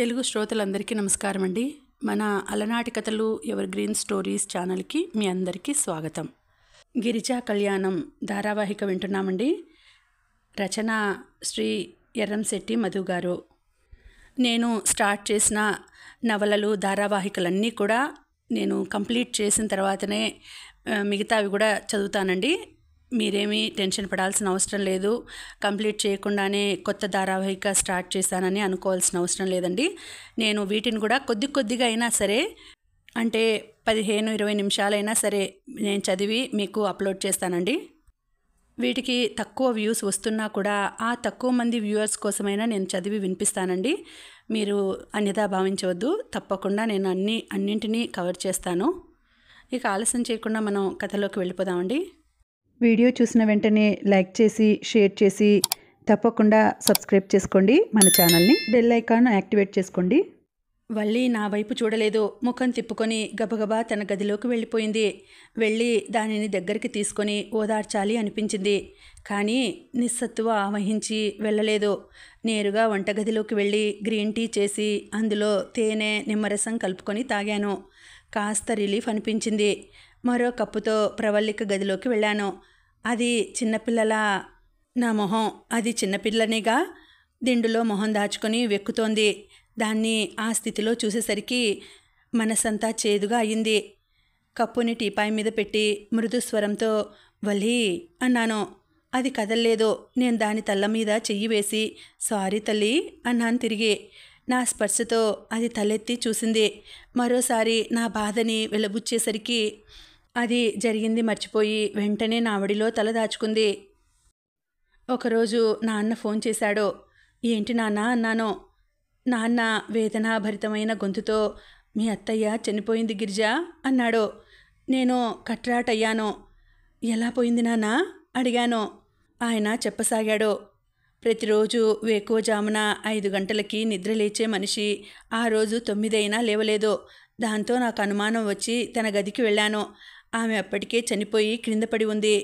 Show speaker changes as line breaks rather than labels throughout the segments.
తెలుగు శ్రోతలందరికీ నమస్కారం అండి మన అలనాటి కథలు ఎవర్ గ్రీన్ స్టోరీస్ ఛానల్కి మీ అందరికీ స్వాగతం గిరిజా కళ్యాణం ధారావాహిక వింటున్నామండి రచన శ్రీ ఎర్రంశెట్టి మధు గారు నేను స్టార్ట్ చేసిన నవలలు ధారావాహికలన్నీ కూడా నేను కంప్లీట్ చేసిన తర్వాతనే మిగతావి కూడా చదువుతానండి మీరేమీ టెన్షన్ పడాల్సిన అవసరం లేదు కంప్లీట్ చేయకుండానే కొత్త ధారావాహిక స్టార్ట్ చేశానని అనుకోవాల్సిన అవసరం లేదండి నేను వీటిని కూడా కొద్ది కొద్దిగా అయినా సరే అంటే పదిహేను ఇరవై నిమిషాలైనా సరే నేను చదివి మీకు అప్లోడ్ చేస్తానండి వీటికి తక్కువ వ్యూస్ వస్తున్నా కూడా ఆ తక్కువ మంది వ్యూవర్స్ కోసమైనా నేను చదివి వినిపిస్తానండి మీరు అన్యదా భావించవద్దు తప్పకుండా నేను అన్ని అన్నింటినీ కవర్ చేస్తాను ఇక ఆలస్యం చేయకుండా మనం కథలోకి వెళ్ళిపోదామండి వీడియో చూసిన వెంటనే లైక్ చేసి షేర్ చేసి తప్పకుండా సబ్స్క్రైబ్ చేసుకోండి మన ఛానల్ని బెల్ ఐకాన్ యాక్టివేట్ చేసుకోండి వల్లి నా వైపు చూడలేదు ముఖం తిప్పుకొని గబగబా తన గదిలోకి వెళ్ళిపోయింది వెళ్ళి దానిని దగ్గరికి తీసుకొని ఓదార్చాలి అనిపించింది కానీ నిస్సత్తువ ఆవహించి వెళ్ళలేదు నేరుగా వంటగదిలోకి వెళ్ళి గ్రీన్ టీ చేసి అందులో తేనె నిమ్మరసం కలుపుకొని తాగాను కాస్త రిలీఫ్ అనిపించింది మరో కప్పుతో ప్రవల్లిక గదిలోకి వెళ్ళాను అది చిన్నపిల్లల నా మొహం అది చిన్నపిల్లనిగా దిండులో మొహం దాచుకొని వెక్కుతోంది దాన్ని ఆ స్థితిలో చూసేసరికి మనసంతా చేదుగా అయింది కప్పుని టీపాయి మీద పెట్టి మృదు స్వరంతో వలి అన్నాను అది కదల్లేదు నేను దాని తల్ల మీద చెయ్యి వేసి సారీ తల్లి అన్నాను తిరిగి నా స్పర్శతో అది తలెత్తి చూసింది మరోసారి నా బాధని వెలబుచ్చేసరికి అది జరిగింది మర్చిపోయి వెంటనే నావడిలో తల దాచుకుంది ఒకరోజు నాన్న ఫోన్ చేశాడు ఏంటి నాన్న అన్నాను నాన్న వేదనాభరితమైన గొంతుతో మీ అత్తయ్య చనిపోయింది గిరిజ అన్నాడు నేను కట్రాటయ్యాను ఎలా పోయింది నాన్న అడిగాను ఆయన చెప్పసాగాడు ప్రతిరోజు వేకువజామున ఐదు గంటలకి నిద్ర లేచే మనిషి ఆ రోజు తొమ్మిదైనా లేవలేదు దాంతో నాకు అనుమానం వచ్చి తన గదికి వెళ్ళాను ఆమె అప్పటికే చనిపోయి క్రింద పడి ఉంది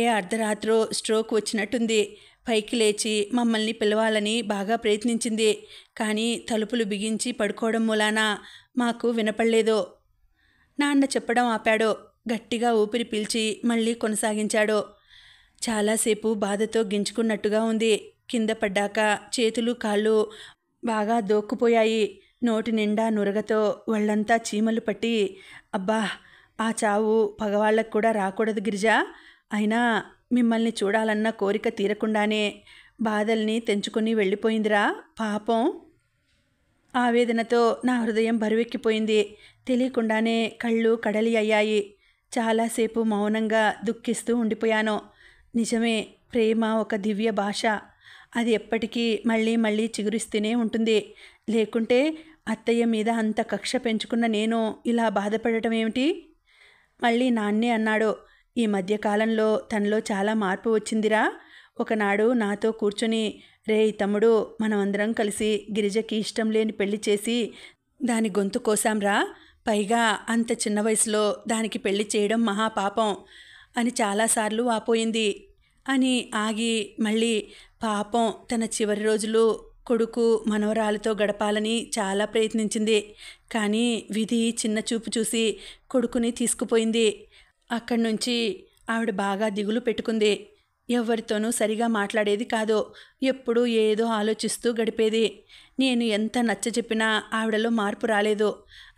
ఏ అర్ధరాత్రో స్ట్రోక్ వచ్చినట్టుంది పైకి లేచి మమ్మల్ని పిలవాలని బాగా ప్రయత్నించింది కానీ తలుపులు బిగించి పడుకోవడం మూలాన మాకు వినపడలేదు నాన్న చెప్పడం ఆపాడో గట్టిగా ఊపిరి పీల్చి మళ్ళీ కొనసాగించాడో చాలాసేపు బాధతో గించుకున్నట్టుగా ఉంది కింద పడ్డాక చేతులు కాళ్ళు బాగా దోక్కుపోయాయి నోటి నిండా నురగతో వాళ్ళంతా చీమలు పట్టి అబ్బా ఆ చావు పగవాళ్ళకు కూడా రాకూడదు గిరిజ అయినా మిమ్మల్ని చూడాలన్న కోరిక తీరకుండానే బాధల్ని తెంచుకొని వెళ్ళిపోయిందిరా పాపం ఆవేదనతో నా హృదయం బరువెక్కిపోయింది తెలియకుండానే కళ్ళు కడలి అయ్యాయి చాలాసేపు మౌనంగా దుఃఖిస్తూ ఉండిపోయాను నిజమే ప్రేమ ఒక దివ్య భాష అది ఎప్పటికీ మళ్ళీ మళ్ళీ చిగురిస్తూనే ఉంటుంది లేకుంటే అత్తయ్య మీద అంత కక్ష పెంచుకున్న నేను ఇలా బాధపడటం ఏమిటి మళ్ళీ నాన్నే అన్నాడు ఈ మధ్యకాలంలో తనలో చాలా మార్పు వచ్చిందిరా ఒకనాడు నాతో కూర్చుని రే తమ్ముడు మనమందరం కలిసి గిరిజకి ఇష్టం లేని పెళ్లి చేసి దాని గొంతు కోసాంరా పైగా అంత చిన్న వయసులో దానికి పెళ్లి చేయడం మహాపాపం అని చాలాసార్లు ఆపోయింది అని ఆగి మళ్ళీ పాపం తన చివరి రోజులు కొడుకు మనవరాలతో గడపాలని చాలా ప్రయత్నించింది కానీ విధి చిన్న చూపు చూసి కొడుకుని తీసుకుపోయింది అక్కడి నుంచి ఆవిడ బాగా దిగులు పెట్టుకుంది ఎవరితోనూ సరిగా మాట్లాడేది కాదు ఎప్పుడూ ఏదో ఆలోచిస్తూ గడిపేది నేను ఎంత నచ్చ చెప్పినా ఆవిడలో మార్పు రాలేదు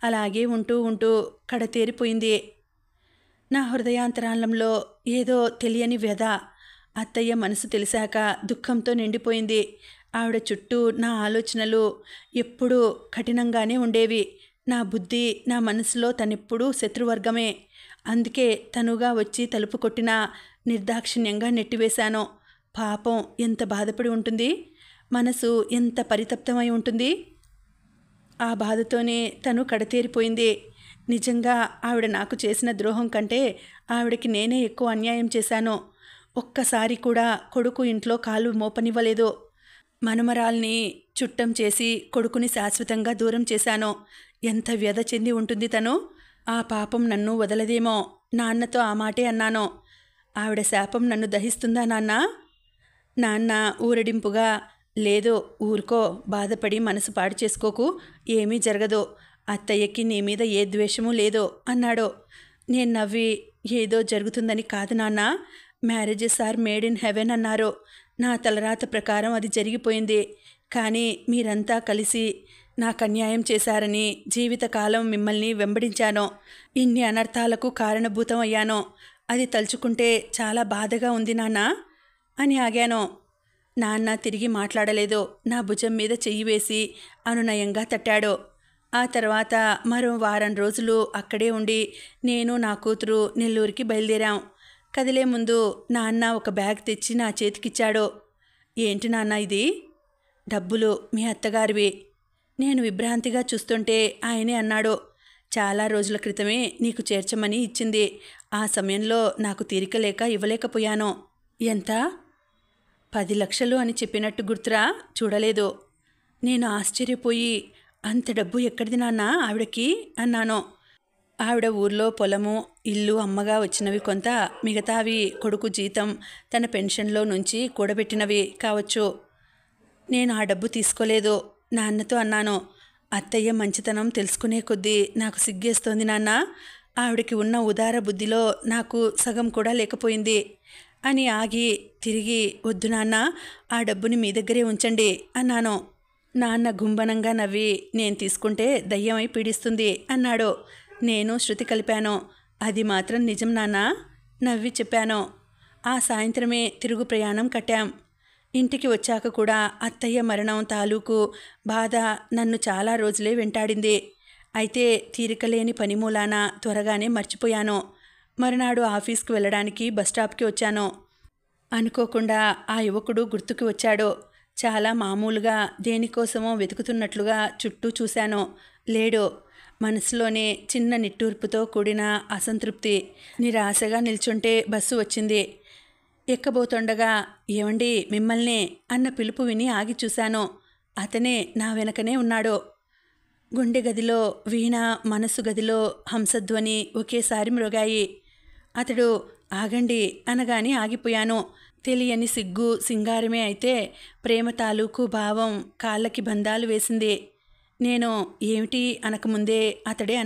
అలాగే ఉంటూ ఉంటూ కడతేరిపోయింది నా హృదయాంతరాళంలో ఏదో తెలియని వ్యధ అత్తయ్య మనసు తెలిసాక దుఃఖంతో నిండిపోయింది ఆవిడ చుట్టూ నా ఆలోచనలు ఎప్పుడూ కఠినంగానే ఉండేవి నా బుద్ధి నా మనసులో తనెప్పుడూ శత్రువర్గమే అందుకే తనుగా వచ్చి తలుపు కొట్టినా నిర్దాక్షిణ్యంగా నెట్టివేశాను పాపం ఎంత బాధపడి ఉంటుంది మనసు ఎంత పరితప్తమై ఉంటుంది ఆ బాధతోనే తను కడతేరిపోయింది నిజంగా ఆవిడ నాకు చేసిన ద్రోహం కంటే ఆవిడకి నేనే ఎక్కువ అన్యాయం చేశాను ఒక్కసారి కూడా కొడుకు ఇంట్లో కాలు మోపనివ్వలేదు మనుమరాల్ని చుట్టం చేసి కొడుకుని శాశ్వతంగా దూరం చేశాను ఎంత వ్యధ చెంది ఉంటుంది తను ఆ పాపం నన్ను వదలదేమో నాన్నతో ఆ మాటే అన్నాను ఆవిడ శాపం నన్ను దహిస్తుందా నాన్న నాన్న ఊరడింపుగా లేదో ఊరుకో బాధపడి మనసు పాడు చేసుకోకు ఏమీ జరగదు అత్తయ్యకి నీ మీద ఏ ద్వేషము లేదో అన్నాడు నేను నవ్వి ఏదో జరుగుతుందని కాదు నాన్న marriages are made in heaven అన్నారు నా తలరాత ప్రకారం అది జరిగిపోయింది కానీ మీరంతా కలిసి నాకు అన్యాయం చేశారని జీవితకాలం మిమ్మల్ని వెంబడించాను ఇన్ని అనర్థాలకు కారణభూతం అయ్యాను అది తలుచుకుంటే చాలా బాధగా ఉంది నాన్న అని ఆగాను నాన్న తిరిగి మాట్లాడలేదు నా భుజం మీద చెయ్యి వేసి అనునయంగా తట్టాడు ఆ తర్వాత మరో వారం రోజులు అక్కడే ఉండి నేను నా కూతురు నెల్లూరికి బయలుదేరాం కదిలే ముందు నాన్న ఒక బ్యాగ్ తెచ్చి నా చేతికిచ్చాడో ఏంటి నాన్న ఇది డబ్బులు మీ అత్తగారివి నేను విభ్రాంతిగా చూస్తుంటే ఆయనే అన్నాడు చాలా రోజుల క్రితమే నీకు చేర్చమని ఇచ్చింది ఆ సమయంలో నాకు తీరిక లేక ఇవ్వలేకపోయాను ఎంత పది లక్షలు అని చెప్పినట్టు గుర్తురా చూడలేదు నేను ఆశ్చర్యపోయి అంత డబ్బు ఎక్కడిది నాన్న ఆవిడకి అన్నాను ఆవిడ ఊర్లో పొలము ఇల్లు అమ్మగా వచ్చినవి కొంత మిగతావి కొడుకు జీతం తన పెన్షన్లో నుంచి కూడబెట్టినవి కావచ్చు నేను ఆ డబ్బు తీసుకోలేదు నాన్నతో అన్నాను అత్తయ్య మంచితనం తెలుసుకునే కొద్దీ నాకు సిగ్గేస్తోంది నాన్న ఆవిడకి ఉన్న ఉదార బుద్ధిలో నాకు సగం కూడా లేకపోయింది అని ఆగి తిరిగి వద్దు నాన్న ఆ డబ్బుని మీ దగ్గరే ఉంచండి అన్నాను నాన్న గుంబనంగా నవ్వి నేను తీసుకుంటే దయ్యమై పీడిస్తుంది అన్నాడు నేను శృతి కలిపాను అది మాత్రం నిజం నాన్న నవ్వి చెప్పాను ఆ సాయంత్రమే తిరుగు ప్రయాణం కట్టాం ఇంటికి వచ్చాక కూడా అత్తయ్య మరణం తాలూకు బాధ నన్ను చాలా రోజులే వెంటాడింది అయితే తీరికలేని పని మూలాన త్వరగానే మర్చిపోయాను మరునాడు ఆఫీస్కి వెళ్ళడానికి బస్టాప్కి వచ్చాను అనుకోకుండా ఆ యువకుడు గుర్తుకు వచ్చాడు చాలా మామూలుగా దేనికోసమో వెతుకుతున్నట్లుగా చుట్టూ చూశాను లేడు మనసులోనే చిన్న నిట్టూర్పుతో కూడిన అసంతృప్తి నిరాశగా నిల్చుంటే బస్సు వచ్చింది ఎక్కబోతుండగా ఏమండి మిమ్మల్ని అన్న పిలుపు విని ఆగి చూశాను అతనే నా వెనకనే ఉన్నాడు గుండె గదిలో వీణ మనసు గదిలో హంసధ్వని ఒకేసారి మృగాయి అతడు ఆగండి అనగానే ఆగిపోయాను తెలియని సిగ్గు సింగారమే అయితే ప్రేమ తాలూకు భావం కాళ్ళకి బంధాలు వేసింది నేను ఏమిటి అనకముందే అతడే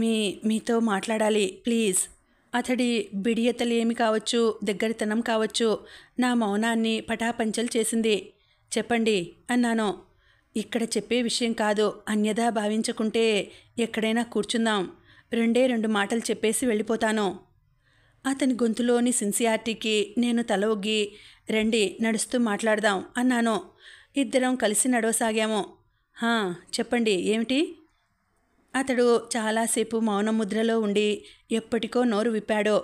మీ మీతో మాట్లాడాలి ప్లీజ్ అతడి బిడియతలేమి కావచ్చు దగ్గరతనం కావచ్చు నా మౌనాన్ని పటాపంచలు చేసింది చెప్పండి అన్నాను ఇక్కడ చెప్పే విషయం కాదు అన్యదా భావించకుంటే ఎక్కడైనా కూర్చుందాం రెండే రెండు మాటలు చెప్పేసి వెళ్ళిపోతాను అతని గొంతులోని సిన్సియారిటీకి నేను తల ఒగ్గి రండి నడుస్తూ మాట్లాడదాం అన్నాను ఇద్దరం కలిసి నడవసాగాము చెప్పండి ఏమిటి అతడు చాలాసేపు మౌనముద్రలో ఉండి ఎప్పటికో నోరు విప్పాడో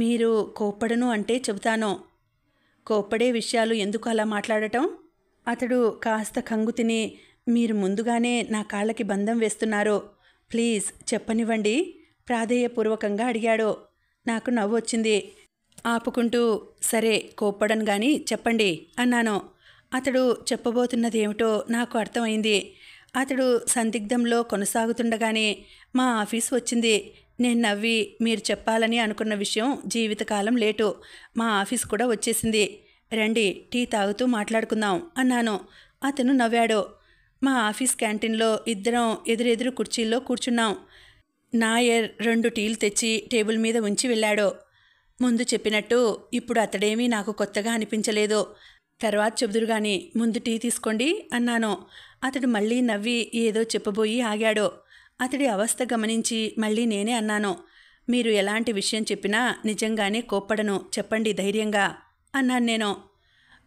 మీరు కోప్పడను అంటే చెబుతాను కోప్పడే విషయాలు ఎందుకు అలా మాట్లాడటం అతడు కాస్త కంగు తిని మీరు ముందుగానే నా కాళ్ళకి బంధం వేస్తున్నారు ప్లీజ్ చెప్పనివ్వండి ప్రాధేయపూర్వకంగా అడిగాడు నాకు నవ్వు వచ్చింది ఆపుకుంటూ సరే కోప్పడను కానీ చెప్పండి అన్నాను అతడు చెప్పబోతున్నది ఏమిటో నాకు అర్థమైంది అతడు సందిగ్ధంలో కొనసాగుతుండగానే మా ఆఫీస్ వచ్చింది నేను నవ్వి మీరు చెప్పాలని అనుకున్న విషయం జీవితకాలం లేటు మా ఆఫీస్ కూడా వచ్చేసింది రండి టీ తాగుతూ మాట్లాడుకుందాం అన్నాను అతను నవ్వాడు మా ఆఫీస్ క్యాంటీన్లో ఇద్దరం ఎదురెదురు కుర్చీల్లో కూర్చున్నాం నాయర్ రెండు టీలు తెచ్చి టేబుల్ మీద ఉంచి వెళ్ళాడు ముందు చెప్పినట్టు ఇప్పుడు అతడేమీ నాకు కొత్తగా అనిపించలేదు తర్వాత చెబుదురు కానీ ముందు టీ తీసుకోండి అన్నాను అతడు మళ్ళీ నవ్వి ఏదో చెప్పబోయి ఆగాడు అతడి అవస్థ గమనించి మళ్ళీ నేనే అన్నాను మీరు ఎలాంటి విషయం చెప్పినా నిజంగానే కోప్పడను చెప్పండి ధైర్యంగా అన్నాను నేను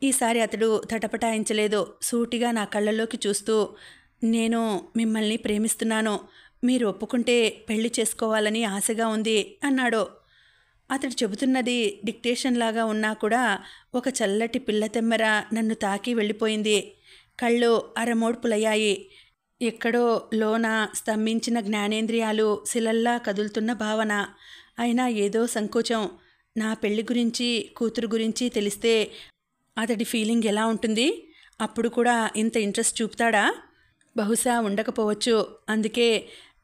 ఈసారి అతడు తటపటాయించలేదు సూటిగా నా కళ్ళల్లోకి చూస్తూ నేను మిమ్మల్ని ప్రేమిస్తున్నాను మీరు ఒప్పుకుంటే పెళ్లి చేసుకోవాలని ఆశగా ఉంది అన్నాడు అతడు చెబుతున్నది డిక్టేషన్ లాగా ఉన్నా కూడా ఒక చల్లటి తెమ్మర నన్ను తాకి వెళ్ళిపోయింది కళ్ళు అరమోడ్పులయ్యాయి ఎక్కడో లోన స్తంభించిన జ్ఞానేంద్రియాలు శిలల్లా కదులుతున్న భావన అయినా ఏదో సంకోచం నా పెళ్లి గురించి కూతురు గురించి తెలిస్తే అతడి ఫీలింగ్ ఎలా ఉంటుంది అప్పుడు కూడా ఇంత ఇంట్రెస్ట్ చూపుతాడా బహుశా ఉండకపోవచ్చు అందుకే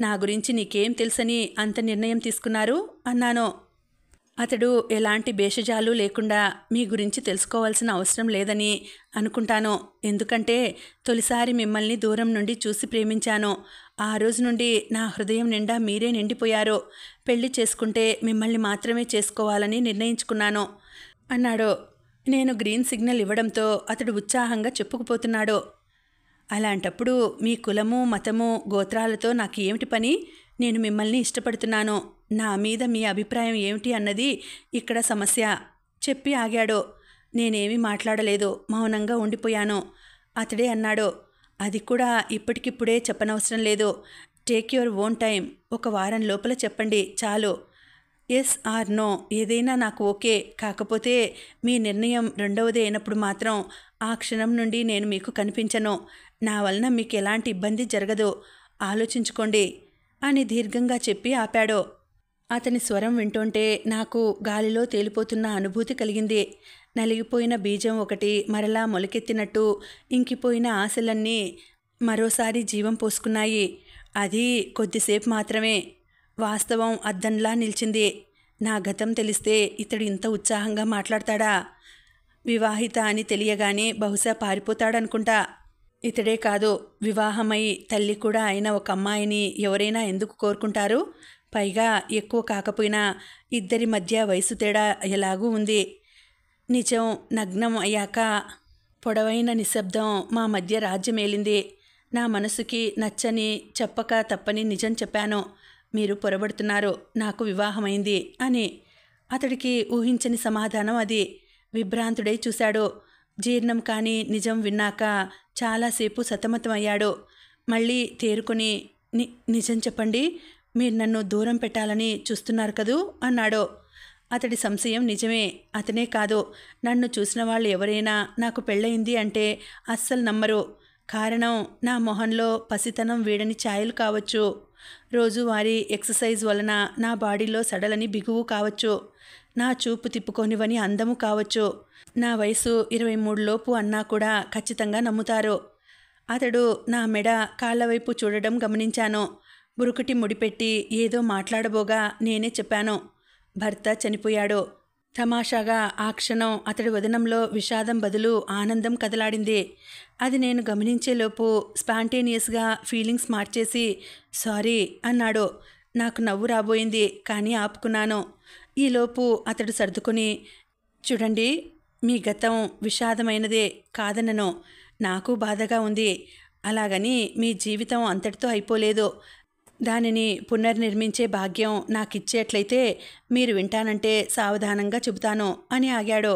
నా గురించి నీకేం తెలుసని అంత నిర్ణయం తీసుకున్నారు అన్నాను అతడు ఎలాంటి భేషజాలు లేకుండా మీ గురించి తెలుసుకోవాల్సిన అవసరం లేదని అనుకుంటాను ఎందుకంటే తొలిసారి మిమ్మల్ని దూరం నుండి చూసి ప్రేమించాను ఆ రోజు నుండి నా హృదయం నిండా మీరే నిండిపోయారు పెళ్లి చేసుకుంటే మిమ్మల్ని మాత్రమే చేసుకోవాలని నిర్ణయించుకున్నాను అన్నాడు నేను గ్రీన్ సిగ్నల్ ఇవ్వడంతో అతడు ఉత్సాహంగా చెప్పుకుపోతున్నాడు అలాంటప్పుడు మీ కులము మతము గోత్రాలతో నాకు ఏమిటి పని నేను మిమ్మల్ని ఇష్టపడుతున్నాను నా మీద మీ అభిప్రాయం ఏమిటి అన్నది ఇక్కడ సమస్య చెప్పి ఆగాడు నేనేమీ మాట్లాడలేదు మౌనంగా ఉండిపోయాను అతడే అన్నాడు అది కూడా ఇప్పటికిప్పుడే చెప్పనవసరం లేదు టేక్ యువర్ ఓన్ టైం ఒక వారం లోపల చెప్పండి చాలు ఎస్ ఆర్ నో ఏదైనా నాకు ఓకే కాకపోతే మీ నిర్ణయం రెండవది అయినప్పుడు మాత్రం ఆ క్షణం నుండి నేను మీకు కనిపించను నా వలన మీకు ఎలాంటి ఇబ్బంది జరగదు ఆలోచించుకోండి అని దీర్ఘంగా చెప్పి ఆపాడు అతని స్వరం వింటుంటే నాకు గాలిలో తేలిపోతున్న అనుభూతి కలిగింది నలిగిపోయిన బీజం ఒకటి మరలా మొలకెత్తినట్టు ఇంకిపోయిన ఆశలన్నీ మరోసారి జీవం పోసుకున్నాయి అది కొద్దిసేపు మాత్రమే వాస్తవం అద్దంలా నిలిచింది నా గతం తెలిస్తే ఇతడు ఇంత ఉత్సాహంగా మాట్లాడతాడా వివాహిత అని తెలియగానే బహుశా పారిపోతాడనుకుంటా ఇతడే కాదు వివాహమై తల్లి కూడా అయిన ఒక అమ్మాయిని ఎవరైనా ఎందుకు కోరుకుంటారు పైగా ఎక్కువ కాకపోయినా ఇద్దరి మధ్య వయసు తేడా ఎలాగూ ఉంది నిజం నగ్నం అయ్యాక పొడవైన నిశ్శబ్దం మా మధ్య రాజ్యమేలింది నా మనసుకి నచ్చని చెప్పక తప్పని నిజం చెప్పాను మీరు పొరబడుతున్నారు నాకు వివాహమైంది అని అతడికి ఊహించని సమాధానం అది విభ్రాంతుడై చూశాడు జీర్ణం కాని నిజం విన్నాక చాలాసేపు సతమతమయ్యాడు మళ్ళీ తేరుకొని ని నిజం చెప్పండి మీరు నన్ను దూరం పెట్టాలని చూస్తున్నారు కదూ అన్నాడు అతడి సంశయం నిజమే అతనే కాదు నన్ను చూసిన వాళ్ళు ఎవరైనా నాకు పెళ్ళయింది అంటే అస్సలు నమ్మరు కారణం నా మొహంలో పసితనం వీడని ఛాయలు కావచ్చు రోజువారీ ఎక్సర్సైజ్ వలన నా బాడీలో సడలని బిగువు కావచ్చు నా చూపు తిప్పుకోనివని అందము కావచ్చు నా వయసు ఇరవై మూడులోపు అన్నా కూడా ఖచ్చితంగా నమ్ముతారు అతడు నా మెడ కాళ్ళ వైపు చూడడం గమనించాను బురుకుటి ముడిపెట్టి ఏదో మాట్లాడబోగా నేనే చెప్పాను భర్త చనిపోయాడు తమాషాగా ఆ క్షణం అతడి వదనంలో విషాదం బదులు ఆనందం కదలాడింది అది నేను గమనించేలోపు స్పాంటేనియస్గా ఫీలింగ్స్ మార్చేసి సారీ అన్నాడు నాకు నవ్వు రాబోయింది కానీ ఆపుకున్నాను ఈలోపు అతడు సర్దుకొని చూడండి మీ గతం విషాదమైనదే కాదనను నాకు బాధగా ఉంది అలాగని మీ జీవితం అంతటితో అయిపోలేదు దానిని పునర్నిర్మించే భాగ్యం నాకిచ్చేట్లయితే మీరు వింటానంటే సావధానంగా చెబుతాను అని ఆగాడు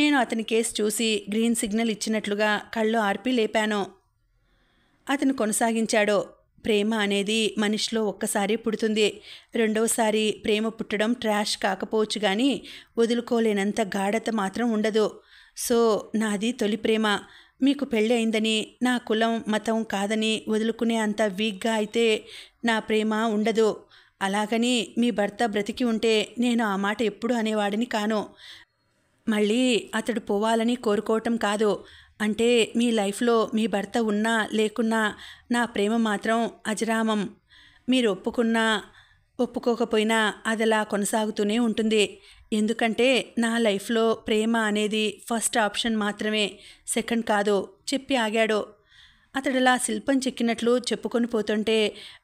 నేను అతని కేసు చూసి గ్రీన్ సిగ్నల్ ఇచ్చినట్లుగా కళ్ళు ఆర్పి లేపాను అతను కొనసాగించాడు ప్రేమ అనేది మనిషిలో ఒక్కసారి పుడుతుంది రెండవసారి ప్రేమ పుట్టడం ట్రాష్ కాకపోవచ్చు కానీ వదులుకోలేనంత గాఢత మాత్రం ఉండదు సో నాది తొలి ప్రేమ మీకు పెళ్ళి అయిందని నా కులం మతం కాదని వదులుకునే అంత వీక్గా అయితే నా ప్రేమ ఉండదు అలాగని మీ భర్త బ్రతికి ఉంటే నేను ఆ మాట ఎప్పుడు అనేవాడిని కాను మళ్ళీ అతడు పోవాలని కోరుకోవటం కాదు అంటే మీ లైఫ్లో మీ భర్త ఉన్నా లేకున్నా నా ప్రేమ మాత్రం అజరామం మీరు ఒప్పుకున్నా ఒప్పుకోకపోయినా అదలా కొనసాగుతూనే ఉంటుంది ఎందుకంటే నా లైఫ్లో ప్రేమ అనేది ఫస్ట్ ఆప్షన్ మాత్రమే సెకండ్ కాదు చెప్పి ఆగాడో అతడలా శిల్పం చెక్కినట్లు చెప్పుకొని పోతుంటే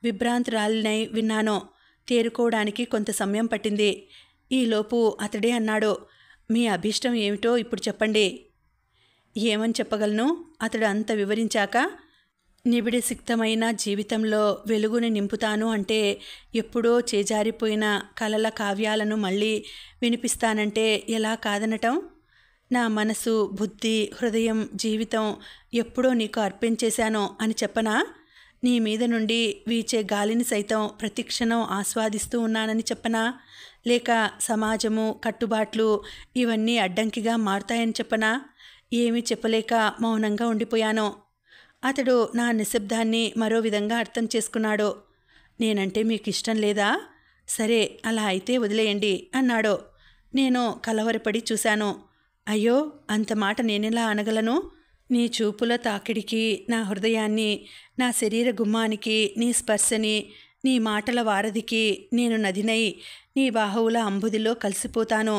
విభ్రాంతురాలినై విన్నాను తేరుకోవడానికి కొంత సమయం పట్టింది ఈలోపు అతడే అన్నాడు మీ అభిష్టం ఏమిటో ఇప్పుడు చెప్పండి ఏమని చెప్పగలను అతడు అంత వివరించాక నిబిడిసిక్తమైన జీవితంలో వెలుగుని నింపుతాను అంటే ఎప్పుడో చేజారిపోయిన కలల కావ్యాలను మళ్ళీ వినిపిస్తానంటే ఎలా కాదనటం నా మనసు బుద్ధి హృదయం జీవితం ఎప్పుడో నీకు అర్పించేశానో అని చెప్పనా నీ మీద నుండి వీచే గాలిని సైతం ప్రతిక్షణం ఆస్వాదిస్తూ ఉన్నానని చెప్పనా లేక సమాజము కట్టుబాట్లు ఇవన్నీ అడ్డంకిగా మారుతాయని చెప్పనా ఏమీ చెప్పలేక మౌనంగా ఉండిపోయానో అతడు నా నిశ్శబ్దాన్ని మరో విధంగా అర్థం చేసుకున్నాడో నేనంటే మీకు ఇష్టం లేదా సరే అలా అయితే వదిలేయండి అన్నాడు నేను కలవరపడి చూశాను అయ్యో అంత మాట నేనెలా అనగలను నీ చూపుల తాకిడికి నా హృదయాన్ని నా శరీర గుమ్మానికి నీ స్పర్శని నీ మాటల వారధికి నేను నదినై నీ బాహువుల అంబుదిలో కలిసిపోతాను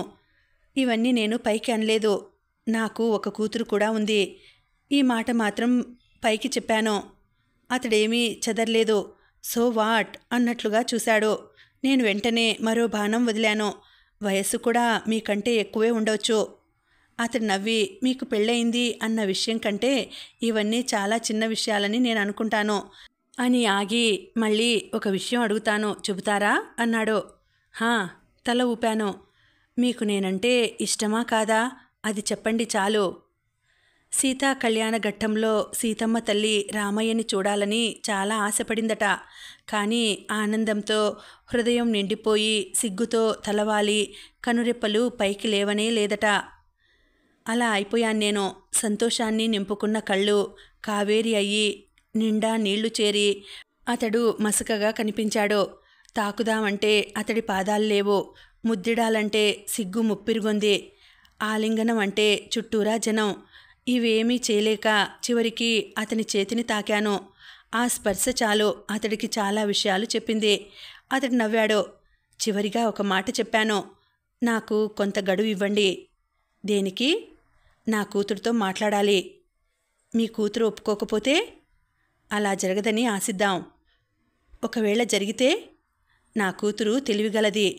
ఇవన్నీ నేను పైకి అనలేదు నాకు ఒక కూతురు కూడా ఉంది ఈ మాట మాత్రం పైకి చెప్పాను అతడేమీ చెదర్లేదు సో వాట్ అన్నట్లుగా చూశాడు నేను వెంటనే మరో బాణం వదిలాను వయస్సు కూడా మీకంటే ఎక్కువే ఉండవచ్చు అతడు నవ్వి మీకు పెళ్ళయింది అన్న విషయం కంటే ఇవన్నీ చాలా చిన్న విషయాలని నేను అనుకుంటాను అని ఆగి మళ్ళీ ఒక విషయం అడుగుతాను చెబుతారా అన్నాడు హా తల ఊపాను మీకు నేనంటే ఇష్టమా కాదా అది చెప్పండి చాలు సీతా కళ్యాణ ఘట్టంలో సీతమ్మ తల్లి రామయ్యని చూడాలని చాలా ఆశపడిందట కానీ ఆనందంతో హృదయం నిండిపోయి సిగ్గుతో తలవాలి కనురెప్పలు పైకి లేవనే లేదట అలా అయిపోయాను నేను సంతోషాన్ని నింపుకున్న కళ్ళు కావేరి అయ్యి నిండా నీళ్లు చేరి అతడు మసకగా కనిపించాడు తాకుదామంటే అతడి పాదాలు లేవు ముద్దిడాలంటే సిగ్గు ముప్పిరిగొంది ఆలింగనం అంటే చుట్టూరా జనం ఇవేమీ చేయలేక చివరికి అతని చేతిని తాకాను ఆ స్పర్శ చాలు అతడికి చాలా విషయాలు చెప్పింది అతడు నవ్వాడు చివరిగా ఒక మాట చెప్పాను నాకు కొంత గడువు ఇవ్వండి దేనికి నా కూతురుతో మాట్లాడాలి మీ కూతురు ఒప్పుకోకపోతే అలా జరగదని ఆశిద్దాం ఒకవేళ జరిగితే నా కూతురు తెలివిగలది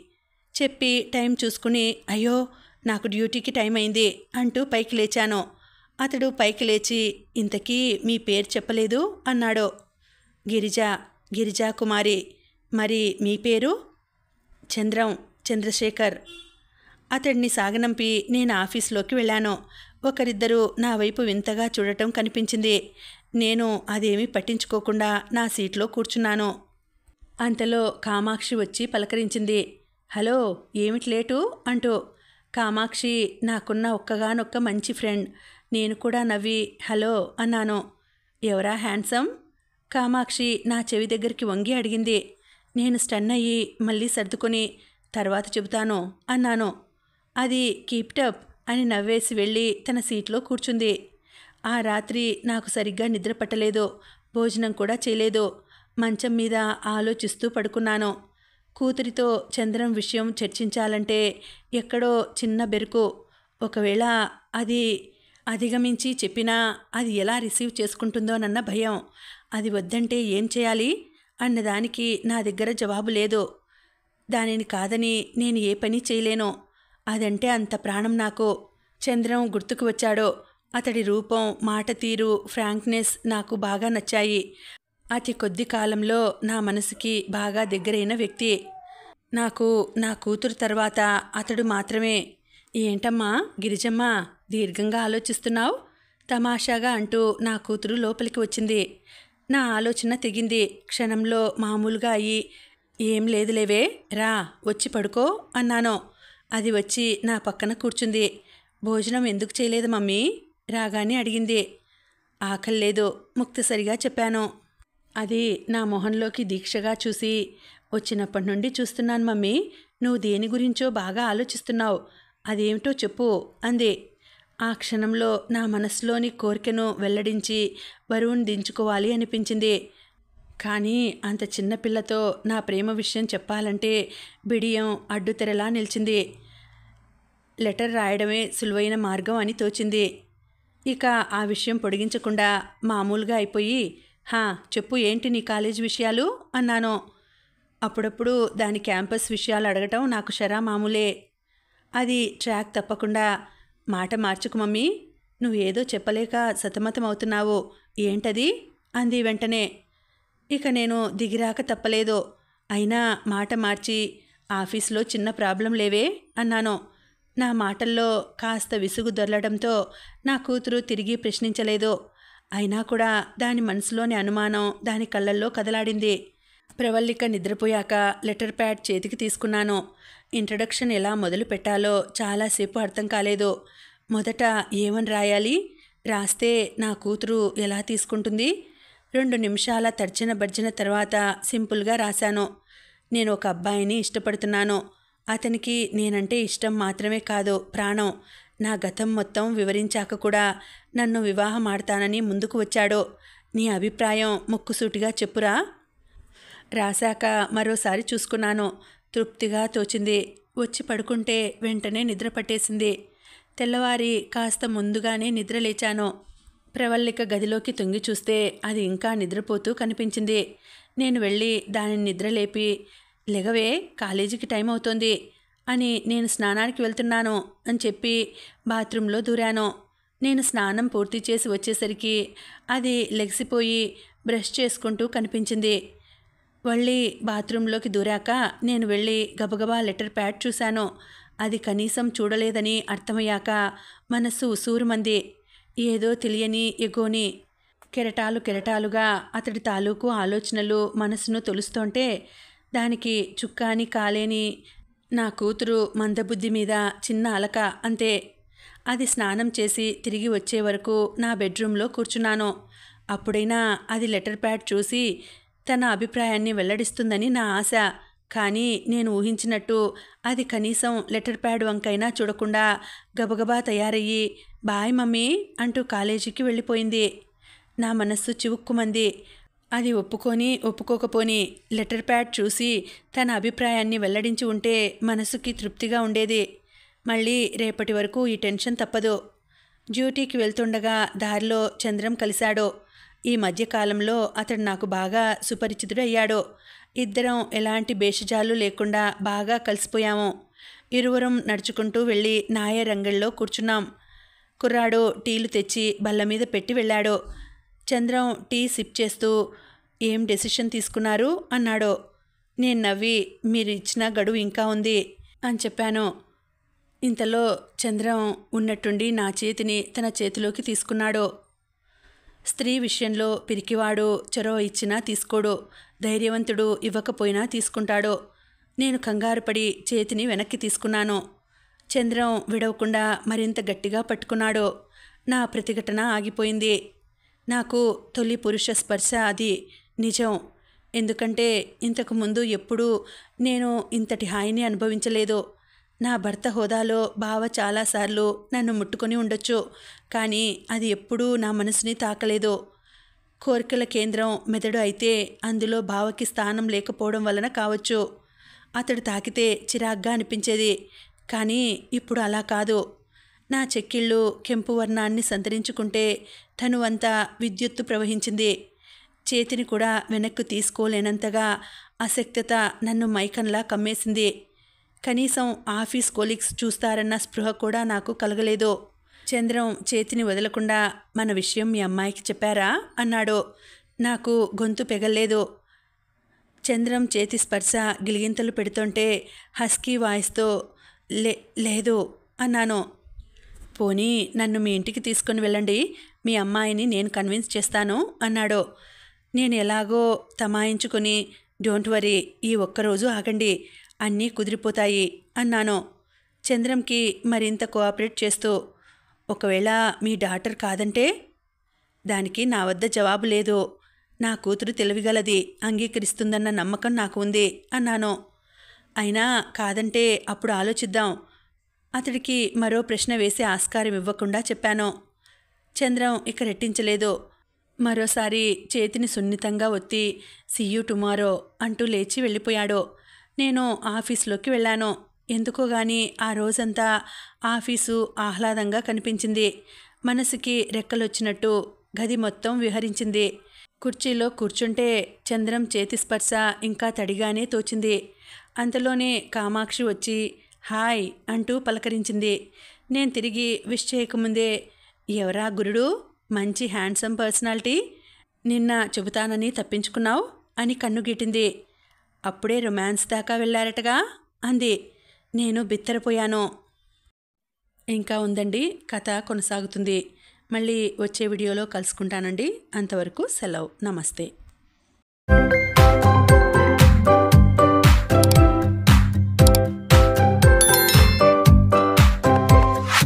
చెప్పి టైం చూసుకుని అయ్యో నాకు డ్యూటీకి టైం అయింది అంటూ పైకి లేచాను అతడు పైకి లేచి ఇంతకీ మీ పేరు చెప్పలేదు అన్నాడు గిరిజ గిరిజా కుమారి మరి మీ పేరు చంద్రం చంద్రశేఖర్ అతడిని సాగనంపి నేను ఆఫీస్లోకి వెళ్ళాను ఒకరిద్దరూ నా వైపు వింతగా చూడటం కనిపించింది నేను అదేమీ పట్టించుకోకుండా నా సీట్లో కూర్చున్నాను అంతలో కామాక్షి వచ్చి పలకరించింది హలో ఏమిటి లేటు అంటూ కామాక్షి నాకున్న ఒక్కగానొక్క మంచి ఫ్రెండ్ నేను కూడా నవ్వి హలో అన్నాను ఎవరా హ్యాండ్సమ్ కామాక్షి నా చెవి దగ్గరికి వంగి అడిగింది నేను స్టన్ అయ్యి మళ్ళీ సర్దుకొని తర్వాత చెబుతాను అన్నాను అది కీప్టప్ అని నవ్వేసి వెళ్ళి తన సీట్లో కూర్చుంది ఆ రాత్రి నాకు సరిగ్గా నిద్ర పట్టలేదు భోజనం కూడా చేయలేదు మంచం మీద ఆలోచిస్తూ పడుకున్నాను కూతురితో చంద్రం విషయం చర్చించాలంటే ఎక్కడో చిన్న బెరుకు ఒకవేళ అది అధిగమించి చెప్పినా అది ఎలా రిసీవ్ చేసుకుంటుందోనన్న భయం అది వద్దంటే ఏం చేయాలి అన్నదానికి నా దగ్గర జవాబు లేదు దానిని కాదని నేను ఏ పని చేయలేను అదంటే అంత ప్రాణం నాకు చంద్రం గుర్తుకు వచ్చాడో అతడి రూపం మాట తీరు ఫ్రాంక్నెస్ నాకు బాగా నచ్చాయి అతి కొద్ది కాలంలో నా మనసుకి బాగా దగ్గరైన వ్యక్తి నాకు నా కూతురు తర్వాత అతడు మాత్రమే ఏంటమ్మా గిరిజమ్మా దీర్ఘంగా ఆలోచిస్తున్నావు తమాషాగా అంటూ నా కూతురు లోపలికి వచ్చింది నా ఆలోచన తెగింది క్షణంలో మామూలుగా అయ్యి ఏం లేదులేవే రా వచ్చి పడుకో అన్నాను అది వచ్చి నా పక్కన కూర్చుంది భోజనం ఎందుకు చేయలేదు మమ్మీ రాగానే అడిగింది ఆకలి లేదు ముక్తసరిగా చెప్పాను అది నా మొహంలోకి దీక్షగా చూసి వచ్చినప్పటి నుండి చూస్తున్నాను మమ్మీ నువ్వు దేని గురించో బాగా ఆలోచిస్తున్నావు అదేమిటో చెప్పు అంది ఆ క్షణంలో నా మనసులోని కోరికను వెల్లడించి బరువును దించుకోవాలి అనిపించింది కానీ అంత చిన్న పిల్లతో నా ప్రేమ విషయం చెప్పాలంటే బిడియం అడ్డుతెరలా నిలిచింది లెటర్ రాయడమే సులువైన మార్గం అని తోచింది ఇక ఆ విషయం పొడిగించకుండా మామూలుగా అయిపోయి హా చెప్పు ఏంటి నీ కాలేజ్ విషయాలు అన్నాను అప్పుడప్పుడు దాని క్యాంపస్ విషయాలు అడగటం నాకు షరా మామూలే అది ట్రాక్ తప్పకుండా మాట మార్చుకు మమ్మీ నువ్వేదో చెప్పలేక సతమతమవుతున్నావో ఏంటది అంది వెంటనే ఇక నేను దిగిరాక తప్పలేదో అయినా మాట మార్చి ఆఫీస్లో చిన్న ప్రాబ్లం లేవే అన్నాను నా మాటల్లో కాస్త విసుగు దొరలడంతో నా కూతురు తిరిగి ప్రశ్నించలేదు అయినా కూడా దాని మనసులోని అనుమానం దాని కళ్ళల్లో కదలాడింది ప్రవల్లిక నిద్రపోయాక లెటర్ ప్యాడ్ చేతికి తీసుకున్నాను ఇంట్రడక్షన్ ఎలా మొదలు పెట్టాలో చాలాసేపు అర్థం కాలేదు మొదట ఏమని రాయాలి రాస్తే నా కూతురు ఎలా తీసుకుంటుంది రెండు నిమిషాల తర్జన భర్జన తర్వాత సింపుల్గా రాశాను నేను ఒక అబ్బాయిని ఇష్టపడుతున్నాను అతనికి నేనంటే ఇష్టం మాత్రమే కాదు ప్రాణం నా గతం మొత్తం వివరించాక కూడా నన్ను వివాహం ఆడతానని ముందుకు వచ్చాడు నీ అభిప్రాయం ముక్కుసూటిగా చెప్పురా రాశాక మరోసారి చూసుకున్నాను తృప్తిగా తోచింది వచ్చి పడుకుంటే వెంటనే నిద్ర పట్టేసింది తెల్లవారి కాస్త ముందుగానే నిద్రలేచాను ప్రవల్లిక గదిలోకి తొంగి చూస్తే అది ఇంకా నిద్రపోతూ కనిపించింది నేను వెళ్ళి దానిని నిద్రలేపి లెగవే కాలేజీకి టైం అవుతోంది అని నేను స్నానానికి వెళ్తున్నాను అని చెప్పి బాత్రూంలో దూరాను నేను స్నానం పూర్తి చేసి వచ్చేసరికి అది లెగిసిపోయి బ్రష్ చేసుకుంటూ కనిపించింది మళ్ళీ బాత్రూంలోకి దూరాక నేను వెళ్ళి గబగబా లెటర్ ప్యాడ్ చూశాను అది కనీసం చూడలేదని అర్థమయ్యాక మనసు సూరుమంది ఏదో తెలియని ఎగోని కెరటాలు కెరటాలుగా అతడి తాలూకు ఆలోచనలు మనసును తొలుస్తుంటే దానికి చుక్కాని కాలేని నా కూతురు మందబుద్ధి మీద చిన్న అలక అంతే అది స్నానం చేసి తిరిగి వచ్చే వరకు నా బెడ్రూమ్లో కూర్చున్నాను అప్పుడైనా అది లెటర్ ప్యాడ్ చూసి తన అభిప్రాయాన్ని వెల్లడిస్తుందని నా ఆశ కానీ నేను ఊహించినట్టు అది కనీసం లెటర్ ప్యాడ్ వంకైనా చూడకుండా గబగబా తయారయ్యి బాయ్ మమ్మీ అంటూ కాలేజీకి వెళ్ళిపోయింది నా మనస్సు చివుక్కుమంది అది ఒప్పుకొని ఒప్పుకోకపోని లెటర్ ప్యాడ్ చూసి తన అభిప్రాయాన్ని వెల్లడించి ఉంటే మనసుకి తృప్తిగా ఉండేది మళ్ళీ రేపటి వరకు ఈ టెన్షన్ తప్పదు డ్యూటీకి వెళ్తుండగా దారిలో చంద్రం కలిశాడు ఈ మధ్యకాలంలో అతడు నాకు బాగా సుపరిచితుడు అయ్యాడో ఇద్దరం ఎలాంటి భేషజాలు లేకుండా బాగా కలిసిపోయాము ఇరువురం నడుచుకుంటూ వెళ్ళి నాయ రంగంలో కూర్చున్నాం కుర్రాడు టీలు తెచ్చి బల్ల మీద పెట్టి వెళ్ళాడు చంద్రం టీ సిప్ చేస్తూ ఏం డెసిషన్ తీసుకున్నారు అన్నాడు నేను నవ్వి మీరు ఇచ్చిన గడువు ఇంకా ఉంది అని చెప్పాను ఇంతలో చంద్రం ఉన్నట్టుండి నా చేతిని తన చేతిలోకి తీసుకున్నాడు స్త్రీ విషయంలో పిరికివాడో చొరవ ఇచ్చినా తీసుకోడో ధైర్యవంతుడు ఇవ్వకపోయినా తీసుకుంటాడో నేను కంగారుపడి చేతిని వెనక్కి తీసుకున్నాను చంద్రం విడవకుండా మరింత గట్టిగా పట్టుకున్నాడో నా ప్రతిఘటన ఆగిపోయింది నాకు తొలి పురుష స్పర్శ అది నిజం ఎందుకంటే ఇంతకుముందు ఎప్పుడూ నేను ఇంతటి హాయిని అనుభవించలేదు నా భర్త హోదాలో బావ చాలాసార్లు నన్ను ముట్టుకొని ఉండొచ్చు కానీ అది ఎప్పుడూ నా మనసుని తాకలేదు కోరికల కేంద్రం మెదడు అయితే అందులో బావకి స్థానం లేకపోవడం వలన కావచ్చు అతడు తాకితే చిరాగ్గా అనిపించేది కానీ ఇప్పుడు అలా కాదు నా చెక్కిళ్ళు కెంపు వర్ణాన్ని సంతరించుకుంటే తను అంతా విద్యుత్తు ప్రవహించింది చేతిని కూడా వెనక్కు తీసుకోలేనంతగా అశక్తత నన్ను మైకంలా కమ్మేసింది కనీసం ఆఫీస్ కొలీగ్స్ చూస్తారన్న స్పృహ కూడా నాకు కలగలేదు చంద్రం చేతిని వదలకుండా మన విషయం మీ అమ్మాయికి చెప్పారా అన్నాడు నాకు గొంతు పెగల్లేదో చంద్రం చేతి స్పర్శ గిలిగింతలు పెడుతుంటే హస్కీ వాయిస్తో లే లేదు అన్నాను పోనీ నన్ను మీ ఇంటికి తీసుకొని వెళ్ళండి మీ అమ్మాయిని నేను కన్విన్స్ చేస్తాను అన్నాడు నేను ఎలాగో తమాయించుకొని డోంట్ వరీ ఈ ఒక్కరోజు ఆగండి అన్నీ కుదిరిపోతాయి అన్నాను చంద్రంకి మరింత కోఆపరేట్ చేస్తూ ఒకవేళ మీ డాటర్ కాదంటే దానికి నా వద్ద జవాబు లేదు నా కూతురు తెలివిగలది అంగీకరిస్తుందన్న నమ్మకం నాకు ఉంది అన్నాను అయినా కాదంటే అప్పుడు ఆలోచిద్దాం అతడికి మరో ప్రశ్న వేసి ఆస్కారం ఇవ్వకుండా చెప్పాను చంద్రం ఇక రెట్టించలేదు మరోసారి చేతిని సున్నితంగా ఒత్తి సియూ టుమారో అంటూ లేచి వెళ్ళిపోయాడు నేను ఆఫీస్లోకి వెళ్ళాను ఎందుకో గాని ఆ రోజంతా ఆఫీసు ఆహ్లాదంగా కనిపించింది మనసుకి రెక్కలొచ్చినట్టు గది మొత్తం విహరించింది కుర్చీలో కూర్చుంటే చంద్రం చేతి స్పర్శ ఇంకా తడిగానే తోచింది అంతలోనే కామాక్షి వచ్చి హాయ్ అంటూ పలకరించింది నేను తిరిగి విష్ చేయకముందే ఎవరా గురుడు మంచి హ్యాండ్సమ్ పర్సనాలిటీ నిన్న చెబుతానని తప్పించుకున్నావు అని కన్నుగిటింది అప్పుడే రొమాన్స్ దాకా వెళ్ళారటగా అంది నేను బిత్తరపోయాను ఇంకా ఉందండి కథ కొనసాగుతుంది మళ్ళీ వచ్చే వీడియోలో కలుసుకుంటానండి అంతవరకు సెలవు నమస్తే